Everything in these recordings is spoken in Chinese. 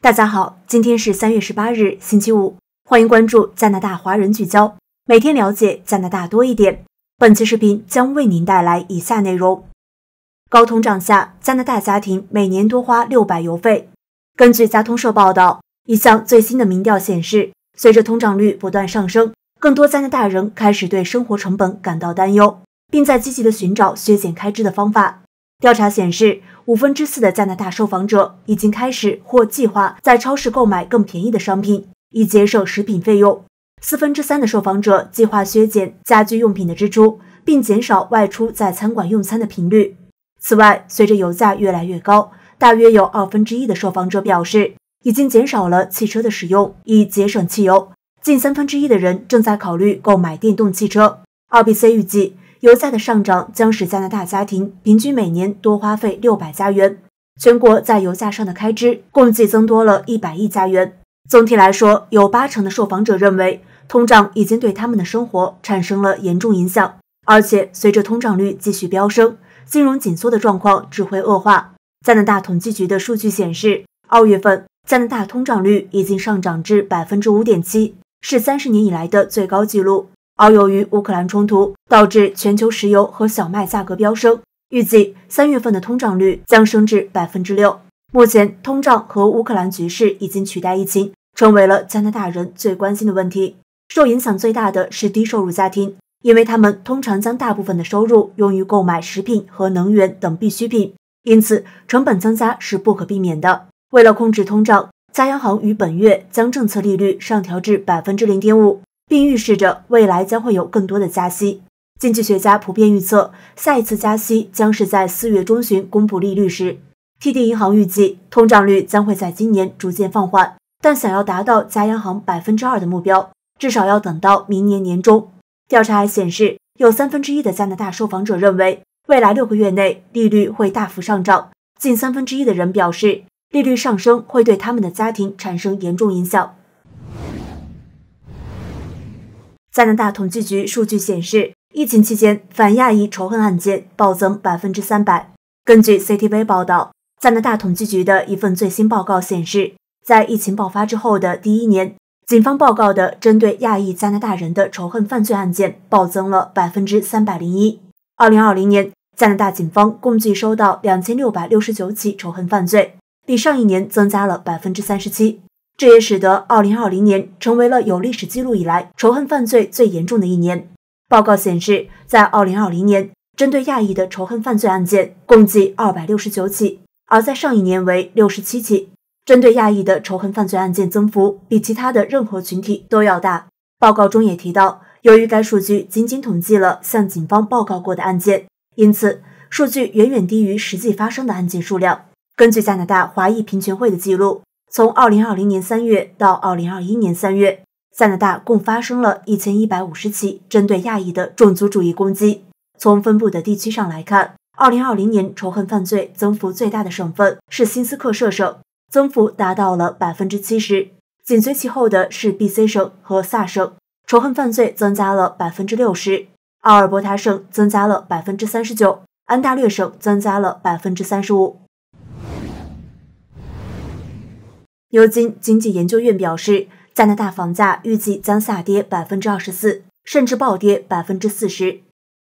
大家好，今天是三月十八日，星期五，欢迎关注加拿大华人聚焦，每天了解加拿大多一点。本期视频将为您带来以下内容：高通胀下，加拿大家庭每年多花六百邮费。根据加通社报道，一项最新的民调显示，随着通胀率不断上升，更多加拿大人开始对生活成本感到担忧，并在积极的寻找削减开支的方法。调查显示，五分之四的加拿大受访者已经开始或计划在超市购买更便宜的商品以节省食品费用。四分之三的受访者计划削减家居用品的支出，并减少外出在餐馆用餐的频率。此外，随着油价越来越高，大约有二分之一的受访者表示已经减少了汽车的使用以节省汽油。近三分之一的人正在考虑购买电动汽车。RBC 预计。油价的上涨将使加拿大家庭平均每年多花费六百加元，全国在油价上的开支共计增多了一百亿加元。总体来说，有八成的受访者认为，通胀已经对他们的生活产生了严重影响，而且随着通胀率继续飙升，金融紧缩的状况只会恶化。加拿大统计局的数据显示，二月份加拿大通胀率已经上涨至百分之五点七，是三十年以来的最高纪录。而由于乌克兰冲突导致全球石油和小麦价格飙升，预计三月份的通胀率将升至百分之六。目前，通胀和乌克兰局势已经取代疫情，成为了加拿大人最关心的问题。受影响最大的是低收入家庭，因为他们通常将大部分的收入用于购买食品和能源等必需品，因此成本增加是不可避免的。为了控制通胀，加央行于本月将政策利率上调至百分之零点五。并预示着未来将会有更多的加息。经济学家普遍预测，下一次加息将是在四月中旬公布利率时。TD 银行预计，通胀率将会在今年逐渐放缓，但想要达到加央行百分之二的目标，至少要等到明年年中。调查还显示，有三分之一的加拿大受访者认为，未来六个月内利率会大幅上涨。近三分之一的人表示，利率上升会对他们的家庭产生严重影响。加拿大统计局数据显示，疫情期间反亚裔仇恨案件暴增百分之三百。根据 CTV 报道，加拿大统计局的一份最新报告显示，在疫情爆发之后的第一年，警方报告的针对亚裔加拿大人的仇恨犯罪案件暴增了百分之三百零一。二零二零年，加拿大警方共计收到两千六百六十九起仇恨犯罪，比上一年增加了百分之三十七。这也使得二零二零年成为了有历史记录以来仇恨犯罪最严重的一年。报告显示，在二零二零年，针对亚裔的仇恨犯罪案件共计二百六十九起，而在上一年为六十七起。针对亚裔的仇恨犯罪案件增幅比其他的任何群体都要大。报告中也提到，由于该数据仅仅统计了向警方报告过的案件，因此数据远远低于实际发生的案件数量。根据加拿大华裔平权会的记录。从二零二零年三月到二零二一年三月，加拿大共发生了一千一百五十起针对亚裔的种族主义攻击。从分布的地区上来看，二零二零年仇恨犯罪增幅最大的省份是新斯克舍省，增幅达到了百分之七十。紧随其后的是 B.C. 省和萨省，仇恨犯罪增加了百分之六十。阿尔伯塔省增加了百分之三十九，安大略省增加了百分之三十五。牛津经济研究院表示，加拿大房价预计将下跌百分之二十四，甚至暴跌百分之四十。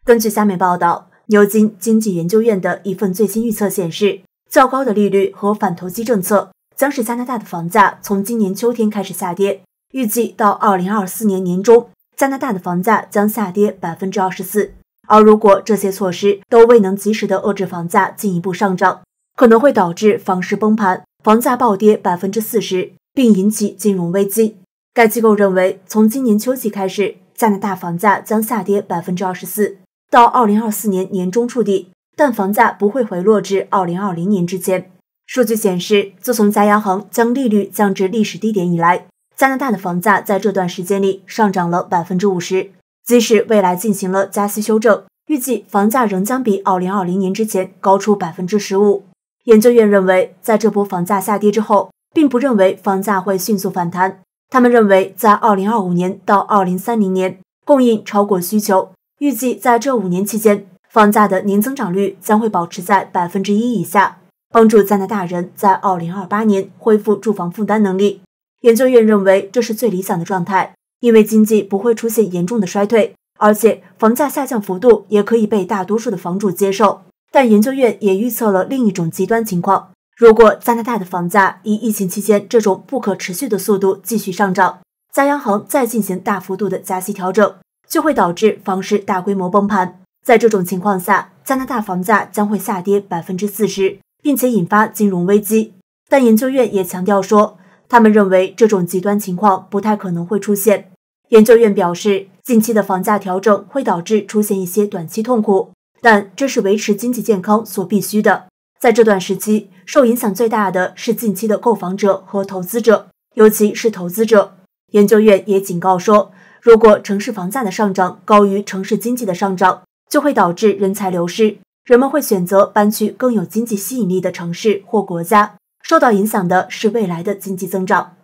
根据下面报道，牛津经济研究院的一份最新预测显示，较高的利率和反投机政策将使加拿大的房价从今年秋天开始下跌，预计到二零二四年年中，加拿大的房价将下跌百分之二十四。而如果这些措施都未能及时的遏制房价进一步上涨，可能会导致房市崩盘。房价暴跌百分之四十，并引起金融危机。该机构认为，从今年秋季开始，加拿大房价将下跌百分之二十四，到二零二四年年中触底，但房价不会回落至二零二零年之前。数据显示，自从加央行将利率降至历史低点以来，加拿大的房价在这段时间里上涨了百分之五十。即使未来进行了加息修正，预计房价仍将比二零二零年之前高出百分之十五。研究院认为，在这波房价下跌之后，并不认为房价会迅速反弹。他们认为，在二零二五年到二零三零年，供应超过需求，预计在这五年期间，房价的年增长率将会保持在百分之一以下，帮助加拿大人在二零二八年恢复住房负担能力。研究院认为这是最理想的状态，因为经济不会出现严重的衰退，而且房价下降幅度也可以被大多数的房主接受。但研究院也预测了另一种极端情况：如果加拿大的房价以疫情期间这种不可持续的速度继续上涨，加央行再进行大幅度的加息调整，就会导致房市大规模崩盘。在这种情况下，加拿大房价将会下跌百分之四十，并且引发金融危机。但研究院也强调说，他们认为这种极端情况不太可能会出现。研究院表示，近期的房价调整会导致出现一些短期痛苦。但这是维持经济健康所必须的。在这段时期，受影响最大的是近期的购房者和投资者，尤其是投资者。研究院也警告说，如果城市房价的上涨高于城市经济的上涨，就会导致人才流失，人们会选择搬去更有经济吸引力的城市或国家。受到影响的是未来的经济增长。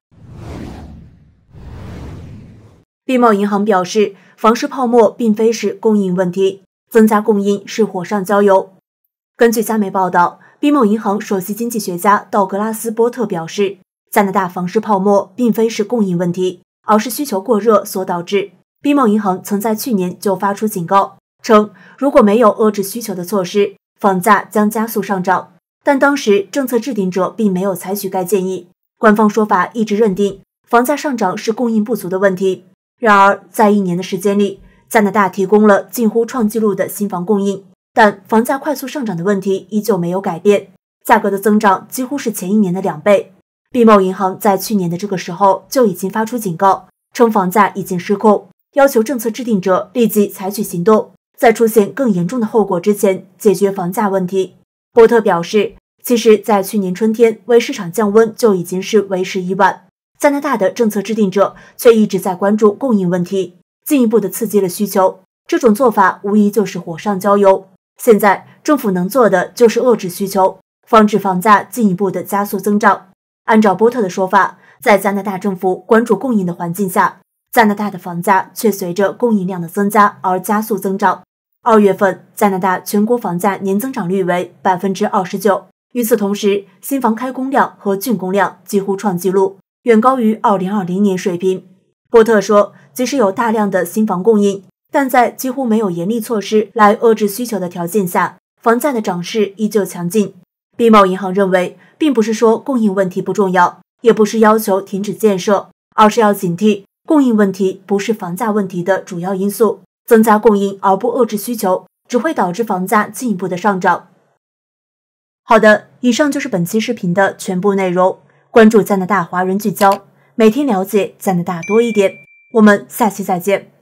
毕贸银行表示，房市泡沫并非是供应问题。增加供应是火上浇油。根据加媒报道，m 某银行首席经济学家道格拉斯·波特表示，加拿大房市泡沫并非是供应问题，而是需求过热所导致。m 某银行曾在去年就发出警告，称如果没有遏制需求的措施，房价将加速上涨。但当时政策制定者并没有采取该建议，官方说法一直认定房价上涨是供应不足的问题。然而，在一年的时间里。加拿大提供了近乎创纪录的新房供应，但房价快速上涨的问题依旧没有改变。价格的增长几乎是前一年的两倍。比某银行在去年的这个时候就已经发出警告，称房价已经失控，要求政策制定者立即采取行动，在出现更严重的后果之前解决房价问题。波特表示，其实，在去年春天为市场降温就已经是为时已晚。加拿大的政策制定者却一直在关注供应问题。进一步的刺激了需求，这种做法无疑就是火上浇油。现在政府能做的就是遏制需求，防止房价进一步的加速增长。按照波特的说法，在加拿大政府关注供应的环境下，加拿大的房价却随着供应量的增加而加速增长。二月份，加拿大全国房价年增长率为百分之二十九。与此同时，新房开工量和竣工量几乎创纪录，远高于二零二零年水平。波特说。即使有大量的新房供应，但在几乎没有严厉措施来遏制需求的条件下，房价的涨势依旧强劲。b m 银行认为，并不是说供应问题不重要，也不是要求停止建设，而是要警惕供应问题不是房价问题的主要因素。增加供应而不遏制需求，只会导致房价进一步的上涨。好的，以上就是本期视频的全部内容。关注加拿大华人聚焦，每天了解加拿大多一点。我们下期再见。